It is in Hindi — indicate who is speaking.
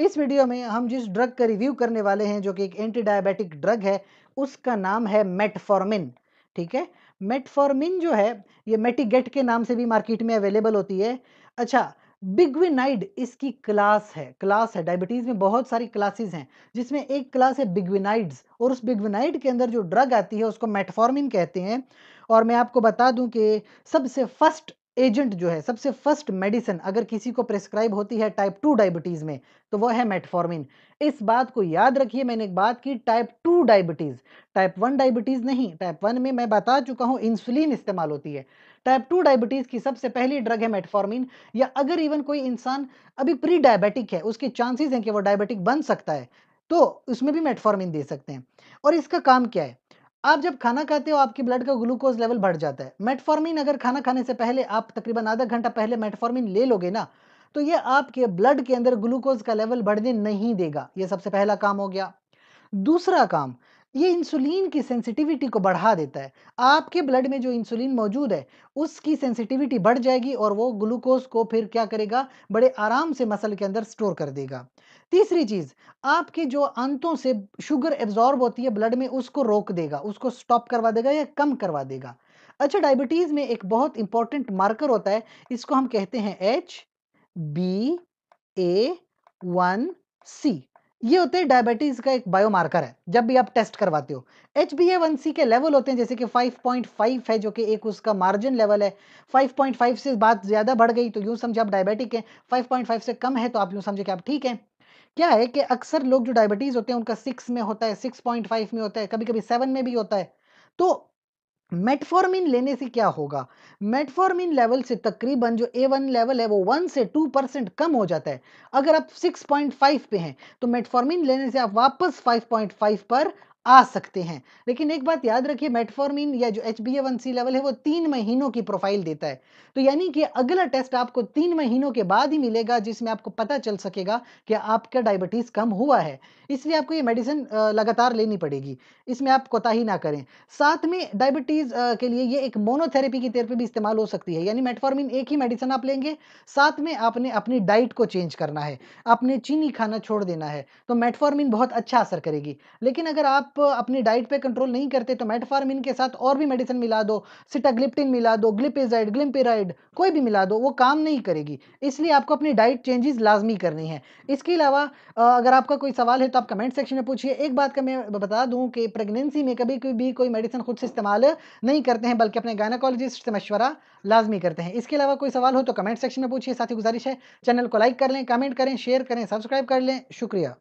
Speaker 1: इस वीडियो में हम जिस ड्रग का रिव्यू करने वाले हैं जो कि एक एंटी डायबिटिक ड्रग है उसका नाम है मेटफॉर्मिन ठीक है मेटफॉर्मिन जो है ये मेटिगेट के नाम से भी मार्केट में अवेलेबल होती है अच्छा बिग्विनाइड इसकी क्लास है क्लास है डायबिटीज़ में बहुत सारी क्लासेस हैं जिसमें एक क्लास है बिग्विनाइड्स और उस बिग्विनाइड के अंदर जो ड्रग आती है उसको मेटफॉर्मिन कहते हैं और मैं आपको बता दूं कि सबसे फर्स्ट एजेंट जो है सबसे फर्स्ट मेडिसिन अगर किसी को प्रेस्क्राइब होती है टाइप टू डायबिटीज़ में तो वो है मेटफॉर्मिन इस बात को याद रखिए मैंने एक बात की type two diabetes type one diabetes नहीं टाइप वन में मैं बता चुका हूं इंसुलिन इस्तेमाल होती है टाइप टू डायबिटीज़ की सबसे पहली ड्रग है मेटफॉर्मिन या अगर इवन कोई इंसान अभी प्री डायबिटिक है उसके चांसेस हैं कि वो डायबिटिक बन सकता है तो उसमें भी मेटफॉर्मिन दे सकते हैं और इसका काम क्या है आप जब खाना खाते हो आपकी ब्लड का ग्लूकोज लेवल बढ़ जाता है मेटफॉर्मिन अगर खाना खाने से पहले आप तकरीबन आधा घंटा पहले मेटफॉर्मिन ले लोगे ना तो ये आपके ब्लड के अंदर ग्लूकोज का लेवल बढ़ने नहीं देगा ये सबसे पहला काम हो गया दूसरा काम ये इंसुलिन की सेंसिटिविटी को बढ़ा देता है आपके ब्लड में जो इंसुलिन मौजूद है उसकी सेंसिटिविटी बढ़ जाएगी और वो ग्लूकोज को फिर क्या करेगा बड़े आराम से मसल के अंदर स्टोर कर देगा तीसरी चीज़ आपके जो अंतों से शुगर एब्जॉर्ब होती है ब्लड में उसको रोक देगा उसको स्टॉप करवा देगा या कम करवा देगा अच्छा डायबिटीज़ में एक बहुत इंपॉर्टेंट मार्कर होता है इसको हम कहते हैं H B A one C ये होते हैं डायबिटीज़ का एक बायोमार्कर है जब भी आप टेस्ट करवाते हो एच बी ए सी के लेवल होते हैं जैसे कि 5.5 है जो कि एक उसका मार्जिन लेवल है 5.5 से बात ज़्यादा बढ़ गई तो यूं समझे आप डायबिटिक हैं 5.5 से कम है तो आप यूं समझे कि आप ठीक हैं क्या है कि अक्सर लोग जो डायबिटीज़ होते हैं उनका सिक्स में होता है सिक्स पॉइंट फाइव में होता है कभी कभी सेवन में भी होता है तो मेटफॉर्मिन लेने से क्या होगा मेटफॉर्मिन लेवल से तकरीबन जो ए वन लेवल है वो वन से टू परसेंट कम हो जाता है अगर आप सिक्स पॉइंट फाइव पे हैं तो मेटफॉर्मिन लेने से आप वापस फाइव पॉइंट फाइव पर आ सकते हैं लेकिन एक बात याद रखिए मेटफॉर्मिन या जो एच बी लेवल है वो तीन महीनों की प्रोफाइल देता है तो यानी कि अगला टेस्ट आपको तीन महीनों के बाद ही मिलेगा जिसमें आपको पता चल सकेगा कि आपका डायबिटीज़ कम हुआ है इसलिए आपको ये मेडिसिन लगातार लेनी पड़ेगी इसमें आप कोताही ना करें साथ में डायबिटीज़ के लिए ये एक मोनोथेरेपी की थेरेपी भी इस्तेमाल हो सकती है यानी मेटफॉर्मिन एक ही मेडिसिन आप लेंगे साथ में आपने अपनी डाइट को चेंज करना है आपने चीनी खाना छोड़ देना है तो मेटफॉर्मिन बहुत अच्छा असर करेगी लेकिन अगर आप आप अपनी डाइट पे कंट्रोल नहीं करते तो मेटफार्मिन के साथ और भी मेडिसिन मिला दो सिटाग्लिप्टिन मिला दो ग्लिपेजाइड ग्लिपेराइड कोई भी मिला दो वो काम नहीं करेगी इसलिए आपको अपनी डाइट चेंजेस लाजमी करनी है इसके अलावा अगर आपका कोई सवाल है तो आप कमेंट सेक्शन में पूछिए एक बात का मैं बता दूँ कि प्रेगनेंसी में कभी भी कोई मेडिसिन खुद से इस्तेमाल नहीं करते हैं बल्कि अपने गायनाकोलॉजिस्ट से मशवरा लाजमी करते हैं इसके अलावा कोई सवाल हो तो कमेंट सेक्शन में पूछिए साथ ही गुजारिश है चैनल को लाइक कर लें कमेंट करें शेयर करें सब्सक्राइब कर लें शुक्रिया